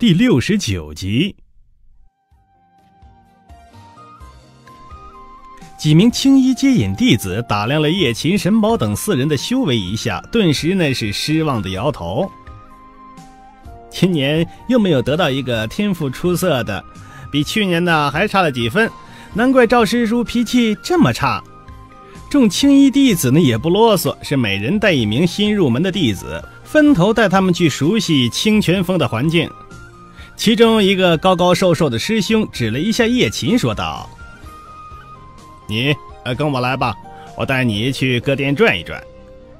第六十九集，几名青衣接引弟子打量了叶琴、沈宝等四人的修为一下，顿时那是失望的摇头。今年又没有得到一个天赋出色的，比去年呢还差了几分，难怪赵师叔脾气这么差。众青衣弟子呢也不啰嗦，是每人带一名新入门的弟子，分头带他们去熟悉清泉峰的环境。其中一个高高瘦瘦的师兄指了一下叶琴，说道：“你呃，跟我来吧，我带你去各殿转一转。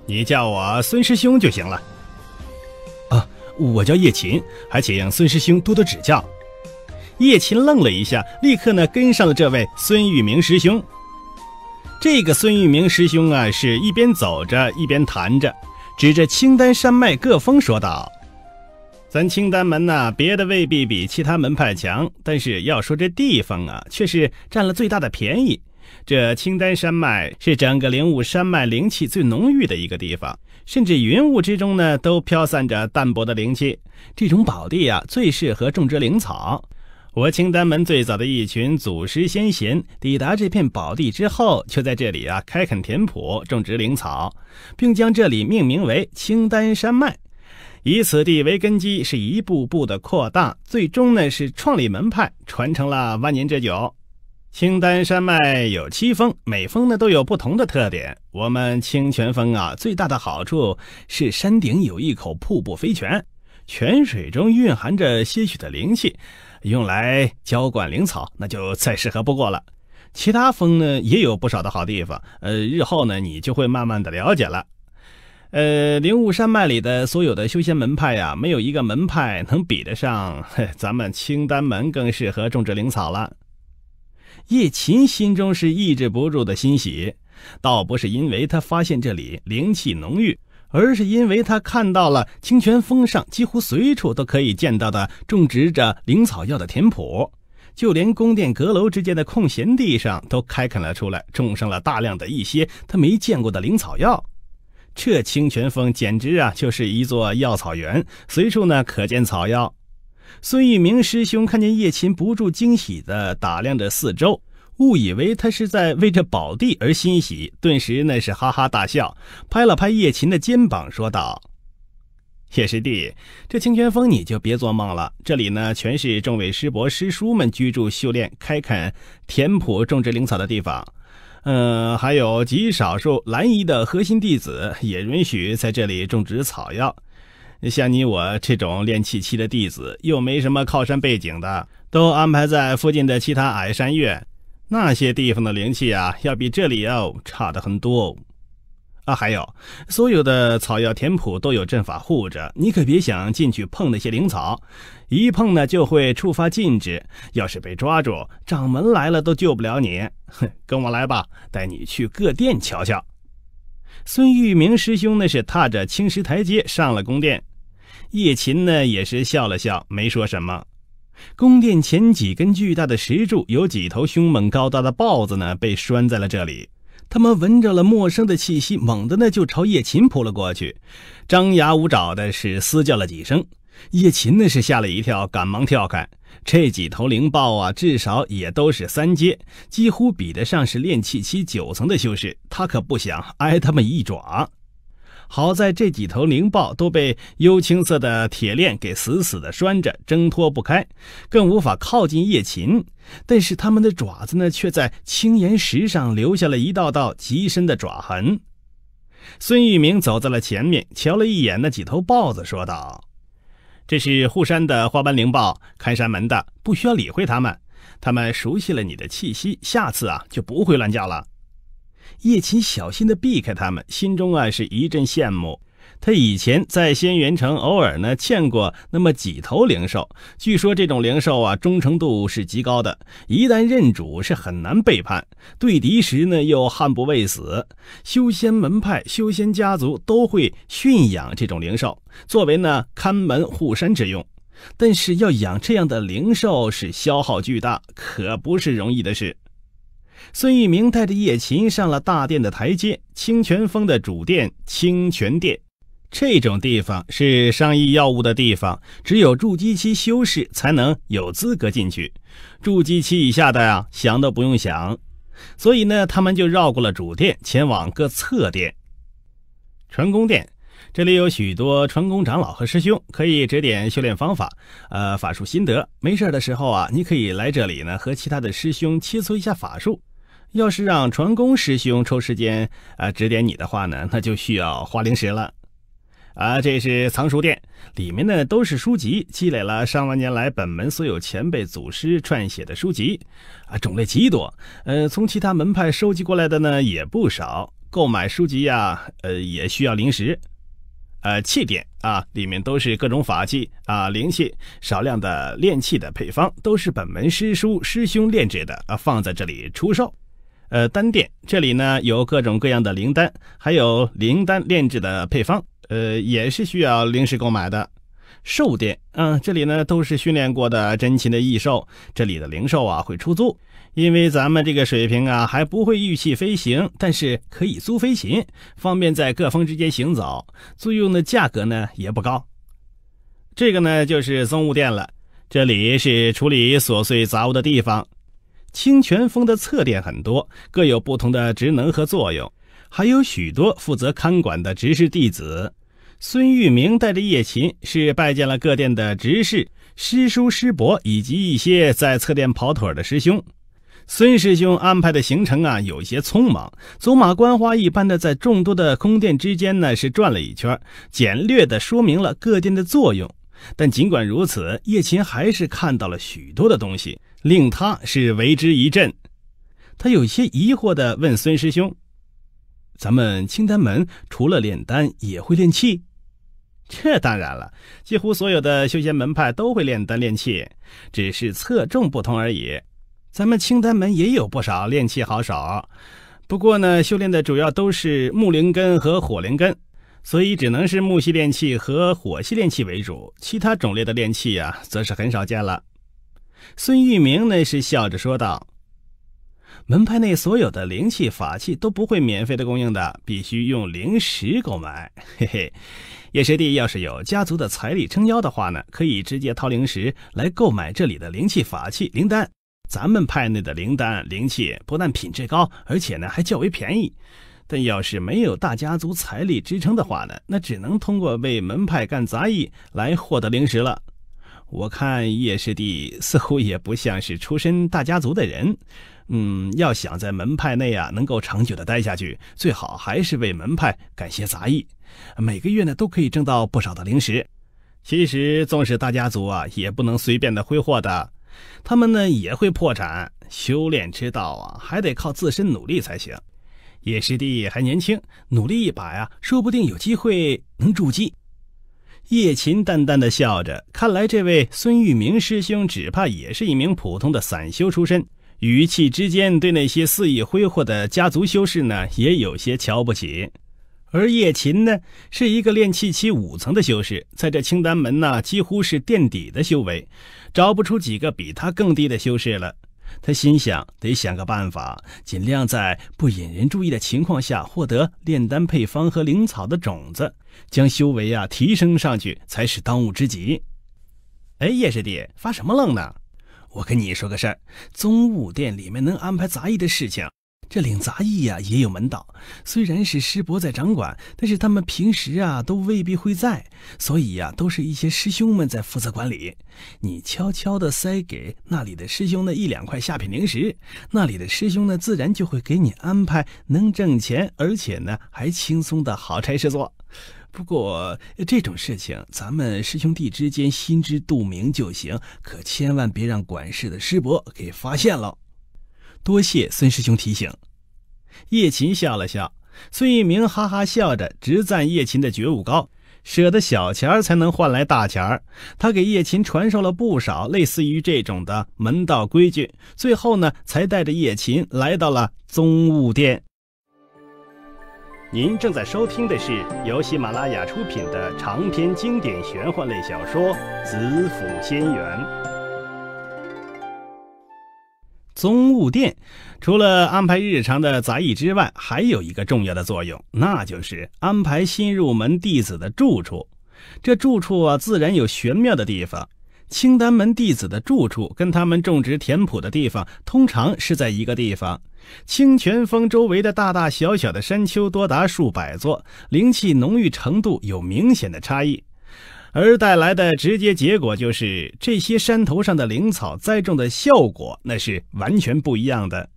你叫我孙师兄就行了。”啊，我叫叶琴，还请孙师兄多多指教。叶琴愣了一下，立刻呢跟上了这位孙玉明师兄。这个孙玉明师兄啊，是一边走着一边弹着，指着青丹山脉各峰说道。咱清丹门呐，别的未必比其他门派强，但是要说这地方啊，却是占了最大的便宜。这清丹山脉是整个灵雾山脉灵气最浓郁的一个地方，甚至云雾之中呢，都飘散着淡薄的灵气。这种宝地啊，最适合种植灵草。我清丹门最早的一群祖师先贤抵达这片宝地之后，就在这里啊开垦田圃，种植灵草，并将这里命名为清丹山脉。以此地为根基，是一步步的扩大，最终呢是创立门派，传承了万年之久。青丹山脉有七峰，每峰呢都有不同的特点。我们清泉峰啊，最大的好处是山顶有一口瀑布飞泉，泉水中蕴含着些许的灵气，用来浇灌灵草那就再适合不过了。其他峰呢也有不少的好地方，呃，日后呢你就会慢慢的了解了。呃，灵雾山脉里的所有的修仙门派呀，没有一个门派能比得上 咱们清丹门更适合种植灵草了。叶琴心中是抑制不住的欣喜，倒不是因为他发现这里灵气浓郁，而是因为他看到了清泉峰上几乎随处都可以见到的种植着灵草药的田圃，就连宫殿阁楼之间的空闲地上都开垦了出来，种上了大量的一些他没见过的灵草药。这清泉峰简直啊，就是一座药草园，随处呢可见草药。孙玉明师兄看见叶琴不住惊喜地打量着四周，误以为他是在为这宝地而欣喜，顿时那是哈哈大笑，拍了拍叶琴的肩膀，说道：“叶师弟，这清泉峰你就别做梦了，这里呢全是众位师伯师叔们居住、修炼、开垦、填圃、种植灵草的地方。”嗯，还有极少数蓝衣的核心弟子也允许在这里种植草药，像你我这种练气期的弟子又没什么靠山背景的，都安排在附近的其他矮山院，那些地方的灵气啊，要比这里要差的很多哦。啊，还有，所有的草药田圃都有阵法护着，你可别想进去碰那些灵草，一碰呢就会触发禁制，要是被抓住，掌门来了都救不了你。哼，跟我来吧，带你去各殿瞧瞧。孙玉明师兄那是踏着青石台阶上了宫殿，叶琴呢也是笑了笑，没说什么。宫殿前几根巨大的石柱，有几头凶猛高大的豹子呢，被拴在了这里。他们闻着了陌生的气息，猛地呢就朝叶琴扑了过去，张牙舞爪的是嘶叫了几声。叶琴呢是吓了一跳，赶忙跳开。这几头灵豹啊，至少也都是三阶，几乎比得上是炼气期九层的修士。他可不想挨他们一爪。好在这几头灵豹都被幽青色的铁链给死死的拴着，挣脱不开，更无法靠近夜琴。但是它们的爪子呢，却在青岩石上留下了一道道极深的爪痕。孙玉明走在了前面，瞧了一眼那几头豹子，说道：“这是护山的花斑灵豹，看山门的，不需要理会他们。他们熟悉了你的气息，下次啊就不会乱叫了。”叶琴小心地避开他们，心中啊是一阵羡慕。他以前在仙元城偶尔呢见过那么几头灵兽，据说这种灵兽啊忠诚度是极高的，一旦认主是很难背叛。对敌时呢又悍不畏死，修仙门派、修仙家族都会驯养这种灵兽，作为呢看门护身之用。但是要养这样的灵兽是消耗巨大，可不是容易的事。孙玉明带着叶琴上了大殿的台阶。清泉峰的主殿——清泉殿，这种地方是商议要务的地方，只有筑基期修士才能有资格进去。筑基期以下的啊，想都不用想。所以呢，他们就绕过了主殿，前往各侧殿。传功殿，这里有许多传功长老和师兄，可以指点修炼方法、呃法术心得。没事的时候啊，你可以来这里呢，和其他的师兄切磋一下法术。要是让船工师兄抽时间啊指点你的话呢，那就需要花灵石了。啊，这是藏书殿，里面呢都是书籍，积累了上万年来本门所有前辈祖师撰写的书籍，啊，种类极多。呃，从其他门派收集过来的呢也不少。购买书籍呀，呃，也需要灵石。呃，器店啊，里面都是各种法器啊，灵器，少量的炼器的配方都是本门师叔师兄炼制的啊，放在这里出售。呃，丹店这里呢有各种各样的灵丹，还有灵丹炼制的配方，呃，也是需要临时购买的。兽店，嗯，这里呢都是训练过的真禽的异兽，这里的灵兽啊会出租，因为咱们这个水平啊还不会御器飞行，但是可以租飞禽，方便在各峰之间行走。租用的价格呢也不高。这个呢就是增物店了，这里是处理琐碎杂物的地方。清泉峰的侧殿很多，各有不同的职能和作用，还有许多负责看管的执事弟子。孙玉明带着叶琴，是拜见了各殿的执事、师叔、师伯，以及一些在侧殿跑腿的师兄。孙师兄安排的行程啊，有些匆忙，走马观花一般的在众多的宫殿之间呢，是转了一圈，简略的说明了各殿的作用。但尽管如此，叶琴还是看到了许多的东西。令他是为之一振，他有些疑惑地问孙师兄：“咱们清丹门除了炼丹，也会炼器？这当然了，几乎所有的修仙门派都会炼丹炼器，只是侧重不同而已。咱们清丹门也有不少炼器好手，不过呢，修炼的主要都是木灵根和火灵根，所以只能是木系炼器和火系炼器为主，其他种类的炼器啊，则是很少见了。”孙玉明呢是笑着说道：“门派内所有的灵气法器都不会免费的供应的，必须用灵石购买。嘿 嘿，叶师弟要是有家族的财力撑腰的话呢，可以直接掏灵石来购买这里的灵气法器灵丹。咱们派内的灵丹灵气不但品质高，而且呢还较为便宜。但要是没有大家族财力支撑的话呢，那只能通过为门派干杂役来获得灵石了。”我看叶师弟似乎也不像是出身大家族的人，嗯，要想在门派内啊能够长久的待下去，最好还是为门派干些杂役，每个月呢都可以挣到不少的零食。其实纵使大家族啊也不能随便的挥霍的，他们呢也会破产。修炼之道啊还得靠自身努力才行。叶师弟还年轻，努力一把呀，说不定有机会能筑基。叶琴淡淡的笑着，看来这位孙玉明师兄只怕也是一名普通的散修出身，语气之间对那些肆意挥霍的家族修士呢，也有些瞧不起。而叶琴呢，是一个练气期五层的修士，在这青丹门呢，几乎是垫底的修为，找不出几个比他更低的修士了。他心想，得想个办法，尽量在不引人注意的情况下获得炼丹配方和灵草的种子，将修为啊提升上去才是当务之急。哎，叶师弟，发什么愣呢？我跟你说个事儿，宗物殿里面能安排杂役的事情。这领杂役呀，也有门道。虽然是师伯在掌管，但是他们平时啊，都未必会在，所以呀，都是一些师兄们在负责管理。你悄悄的塞给那里的师兄那一两块下品灵石，那里的师兄呢，自然就会给你安排能挣钱，而且呢还轻松的好差事做。不过这种事情，咱们师兄弟之间心知肚明就行，可千万别让管事的师伯给发现了。多谢孙师兄提醒，叶琴笑了笑。孙一鸣哈哈笑着，直赞叶琴的觉悟高，舍得小钱儿才能换来大钱儿。他给叶琴传授了不少类似于这种的门道规矩，最后呢，才带着叶琴来到了宗物殿。您正在收听的是由喜马拉雅出品的长篇经典玄幻类小说《紫府仙缘》。宗务殿除了安排日常的杂役之外，还有一个重要的作用，那就是安排新入门弟子的住处。这住处啊，自然有玄妙的地方。青丹门弟子的住处跟他们种植田圃的地方，通常是在一个地方。清泉峰周围的大大小小的山丘多达数百座，灵气浓郁程度有明显的差异。而带来的直接结果就是，这些山头上的灵草栽种的效果，那是完全不一样的。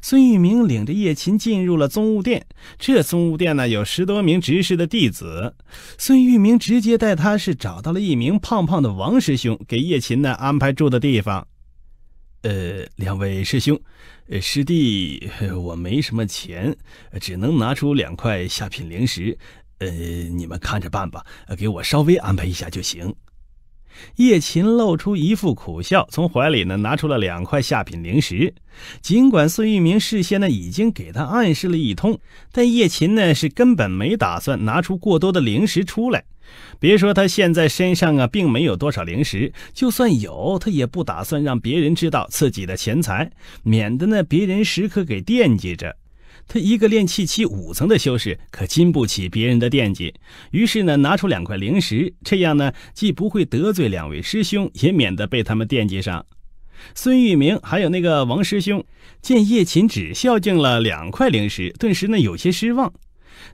孙玉明领着叶琴进入了宗物殿，这宗物殿呢有十多名执事的弟子。孙玉明直接带他是找到了一名胖胖的王师兄，给叶琴呢安排住的地方。呃，两位师兄、师弟，我没什么钱，只能拿出两块下品灵石。呃，你们看着办吧，给我稍微安排一下就行。叶琴露出一副苦笑，从怀里呢拿出了两块下品零食。尽管孙玉明事先呢已经给他暗示了一通，但叶琴呢是根本没打算拿出过多的零食出来。别说他现在身上啊并没有多少零食，就算有，他也不打算让别人知道自己的钱财，免得呢别人时刻给惦记着。他一个练气期五层的修士，可经不起别人的惦记。于是呢，拿出两块灵石，这样呢，既不会得罪两位师兄，也免得被他们惦记上。孙玉明还有那个王师兄，见叶琴只孝敬了两块灵石，顿时呢有些失望。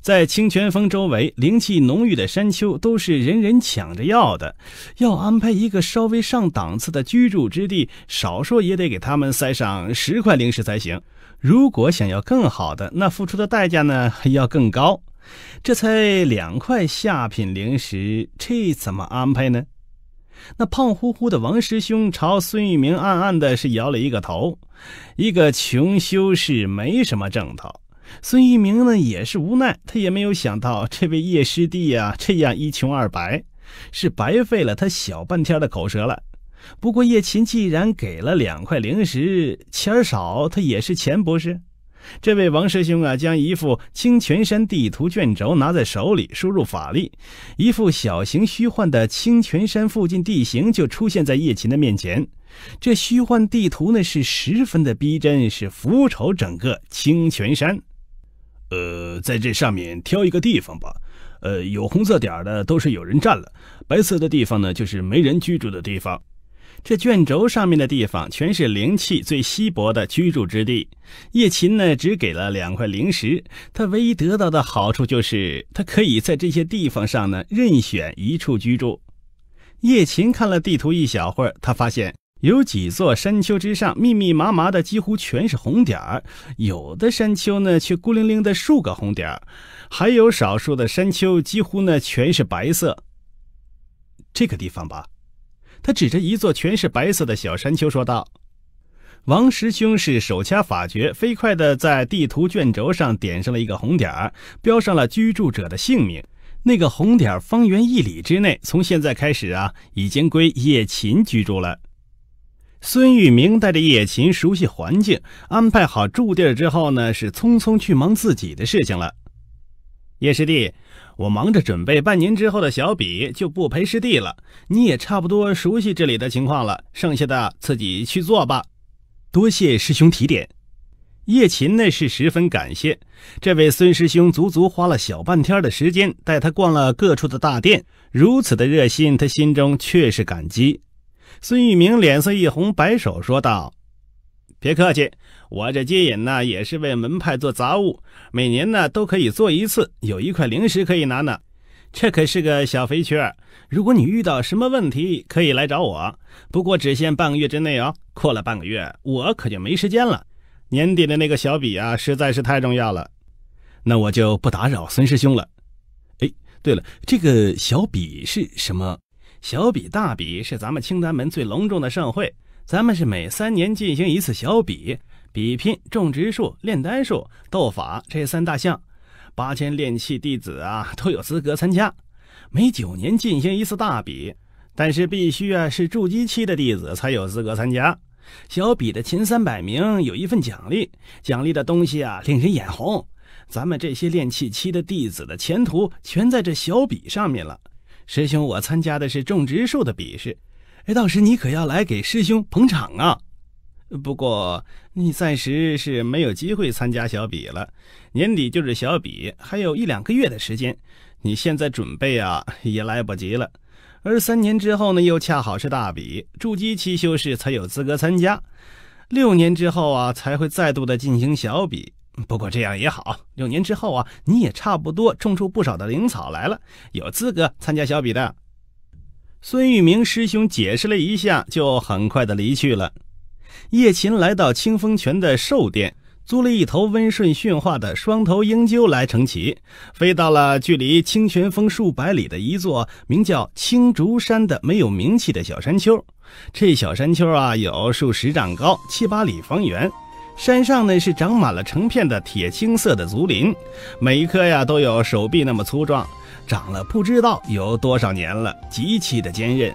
在清泉峰周围灵气浓郁的山丘，都是人人抢着要的。要安排一个稍微上档次的居住之地，少说也得给他们塞上十块灵石才行。如果想要更好的，那付出的代价呢要更高。这才两块下品灵石，这怎么安排呢？那胖乎乎的王师兄朝孙玉明暗暗的是摇了一个头。一个穷修士没什么正道。孙玉明呢也是无奈，他也没有想到这位叶师弟呀这样一穷二白，是白费了他小半天的口舌了。不过叶琴既然给了两块灵石，钱少他也是钱不是？这位王师兄啊，将一副清泉山地图卷轴拿在手里，输入法力，一副小型虚幻的清泉山附近地形就出现在叶琴的面前。这虚幻地图呢是十分的逼真，是俯瞅整个清泉山。呃，在这上面挑一个地方吧。呃，有红色点的都是有人占了，白色的地方呢就是没人居住的地方。这卷轴上面的地方全是灵气最稀薄的居住之地。叶琴呢，只给了两块灵石，他唯一得到的好处就是他可以在这些地方上呢任选一处居住。叶琴看了地图一小会儿，他发现有几座山丘之上密密麻麻的几乎全是红点儿，有的山丘呢却孤零零的数个红点儿，还有少数的山丘几乎呢全是白色。这个地方吧。他指着一座全是白色的小山丘说道：“王师兄是手掐法诀，飞快地在地图卷轴上点上了一个红点儿，标上了居住者的姓名。那个红点儿方圆一里之内，从现在开始啊，已经归叶琴居住了。”孙玉明带着叶琴熟悉环境，安排好住地儿之后呢，是匆匆去忙自己的事情了。叶师弟。我忙着准备半年之后的小比，就不陪师弟了。你也差不多熟悉这里的情况了，剩下的自己去做吧。多谢师兄提点。叶琴那是十分感谢，这位孙师兄足足花了小半天的时间带他逛了各处的大殿，如此的热心，他心中确是感激。孙玉明脸色一红，摆手说道。别客气，我这接引呢也是为门派做杂物，每年呢都可以做一次，有一块灵石可以拿呢。这可是个小肥缺。如果你遇到什么问题，可以来找我，不过只限半个月之内哦，过了半个月我可就没时间了。年底的那个小比啊，实在是太重要了，那我就不打扰孙师兄了。哎，对了，这个小比是什么？小比大比是咱们青丹门最隆重的盛会。咱们是每三年进行一次小比，比拼种植术、炼丹术、斗法这三大项，八千炼气弟子啊都有资格参加。每九年进行一次大比，但是必须啊是筑基期的弟子才有资格参加。小比的前三百名有一份奖励，奖励的东西啊令人眼红。咱们这些炼气期的弟子的前途全在这小比上面了。师兄，我参加的是种植术的比试。哎，到时你可要来给师兄捧场啊！不过你暂时是没有机会参加小比了，年底就是小比，还有一两个月的时间，你现在准备啊也来不及了。而三年之后呢，又恰好是大比，筑基期修士才有资格参加。六年之后啊，才会再度的进行小比。不过这样也好，六年之后啊，你也差不多种出不少的灵草来了，有资格参加小比的。孙玉明师兄解释了一下，就很快的离去了。叶琴来到清风泉的寿殿，租了一头温顺驯化的双头鹰鹫来乘骑，飞到了距离清泉峰数百里的一座名叫青竹山的没有名气的小山丘。这小山丘啊，有数十丈高，七八里方圆。山上呢是长满了成片的铁青色的竹林，每一棵呀都有手臂那么粗壮。长了不知道有多少年了，极其的坚韧。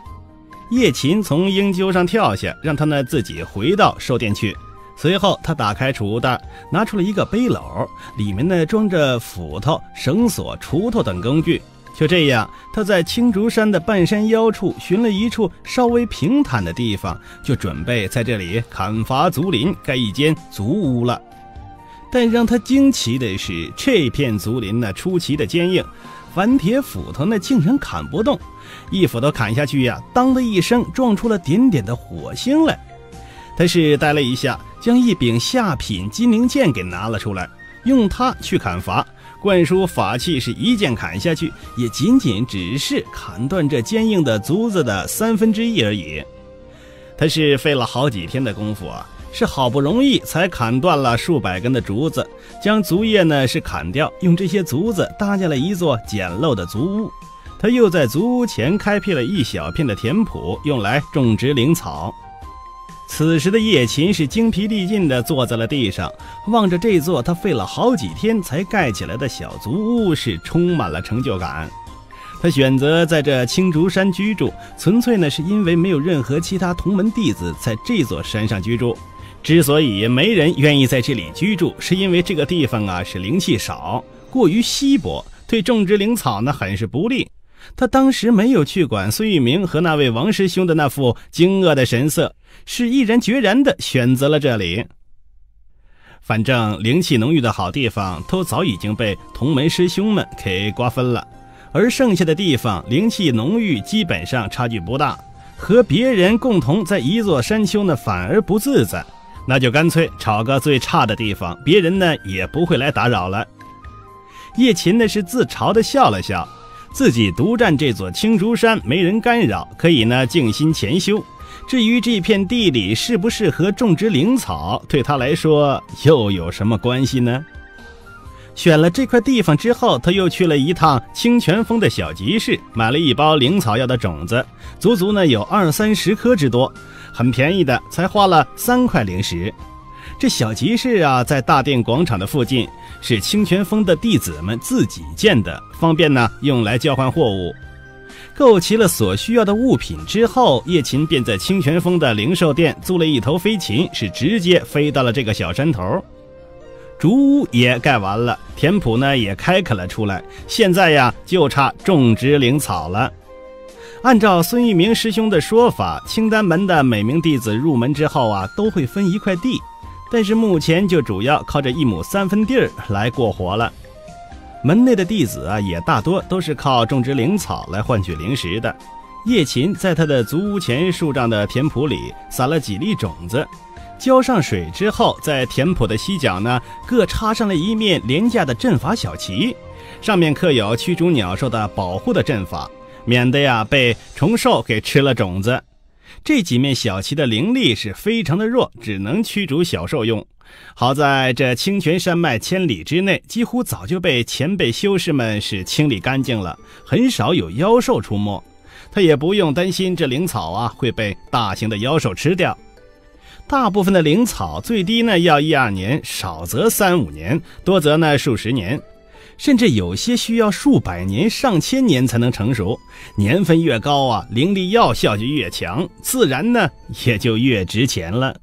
叶琴从鹰鸠上跳下，让他呢自己回到寿殿去。随后，他打开储物袋，拿出了一个背篓，里面呢装着斧头、绳索、锄头等工具。就这样，他在青竹山的半山腰处寻了一处稍微平坦的地方，就准备在这里砍伐竹林，盖一间竹屋了。但让他惊奇的是，这片竹林呢出奇的坚硬。凡铁斧头那竟然砍不动，一斧头砍下去呀，当的一声，撞出了点点的火星来。他是呆了一下，将一柄下品金灵剑给拿了出来，用它去砍伐。灌输法器是一剑砍下去，也仅仅只是砍断这坚硬的竹子的三分之一而已。他是费了好几天的功夫啊。是好不容易才砍断了数百根的竹子，将竹叶呢是砍掉，用这些竹子搭建了一座简陋的竹屋。他又在竹屋前开辟了一小片的田圃，用来种植灵草。此时的叶琴是精疲力尽地坐在了地上，望着这座他费了好几天才盖起来的小竹屋，是充满了成就感。他选择在这青竹山居住，纯粹呢是因为没有任何其他同门弟子在这座山上居住。之所以没人愿意在这里居住，是因为这个地方啊是灵气少，过于稀薄，对种植灵草呢很是不利。他当时没有去管孙玉明和那位王师兄的那副惊愕的神色，是毅然决然的选择了这里。反正灵气浓郁的好地方都早已经被同门师兄们给瓜分了，而剩下的地方灵气浓郁基本上差距不大，和别人共同在一座山丘呢反而不自在。那就干脆找个最差的地方，别人呢也不会来打扰了。叶琴呢是自嘲的笑了笑，自己独占这座青竹山，没人干扰，可以呢静心潜修。至于这片地里适不适合种植灵草，对他来说又有什么关系呢？选了这块地方之后，他又去了一趟清泉峰的小集市，买了一包灵草药的种子，足足呢有二三十颗之多。很便宜的，才花了三块灵石。这小集市啊，在大殿广场的附近，是清泉峰的弟子们自己建的，方便呢，用来交换货物。购齐了所需要的物品之后，叶琴便在清泉峰的零售店租了一头飞禽，是直接飞到了这个小山头。竹屋也盖完了，田圃呢也开垦了出来，现在呀，就差种植灵草了。按照孙玉明师兄的说法，清丹门的每名弟子入门之后啊，都会分一块地，但是目前就主要靠着一亩三分地儿来过活了。门内的弟子啊，也大多都是靠种植灵草来换取灵石的。叶琴在他的足屋前数丈的田圃里撒了几粒种子，浇上水之后，在田圃的西角呢，各插上了一面廉价的阵法小旗，上面刻有驱逐鸟兽的保护的阵法。免得呀被虫兽给吃了种子，这几面小旗的灵力是非常的弱，只能驱逐小兽用。好在这清泉山脉千里之内，几乎早就被前辈修士们是清理干净了，很少有妖兽出没。他也不用担心这灵草啊会被大型的妖兽吃掉。大部分的灵草，最低呢要一二年，少则三五年，多则呢数十年。甚至有些需要数百年、上千年才能成熟，年份越高啊，灵力药效就越强，自然呢也就越值钱了。